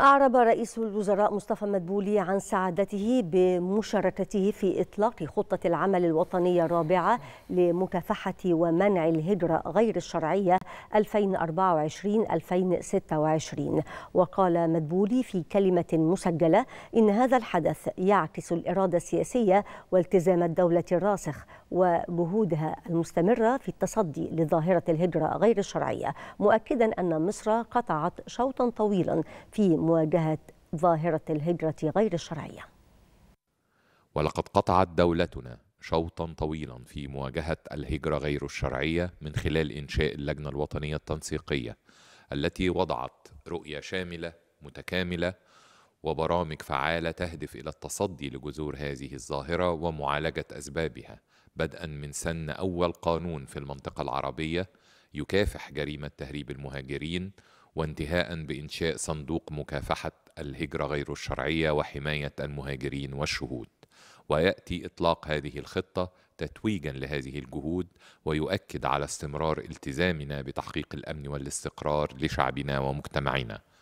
أعرب رئيس الوزراء مصطفى مدبولي عن سعادته بمشاركته في إطلاق خطة العمل الوطنية الرابعة لمكافحة ومنع الهجرة غير الشرعية 2024-2026 وقال مدبولي في كلمة مسجلة إن هذا الحدث يعكس الإرادة السياسية والتزام الدولة الراسخ وجهودها المستمرة في التصدي لظاهرة الهجرة غير الشرعية مؤكدا أن مصر قطعت شوطا طويلا في مواجهة ظاهرة الهجرة غير الشرعية ولقد قطعت دولتنا شوطا طويلا في مواجهة الهجرة غير الشرعية من خلال إنشاء اللجنة الوطنية التنسيقية التي وضعت رؤية شاملة متكاملة وبرامج فعالة تهدف إلى التصدي لجذور هذه الظاهرة ومعالجة أسبابها بدءا من سن أول قانون في المنطقة العربية يكافح جريمة تهريب المهاجرين وانتهاء بانشاء صندوق مكافحه الهجره غير الشرعيه وحمايه المهاجرين والشهود وياتي اطلاق هذه الخطه تتويجا لهذه الجهود ويؤكد على استمرار التزامنا بتحقيق الامن والاستقرار لشعبنا ومجتمعنا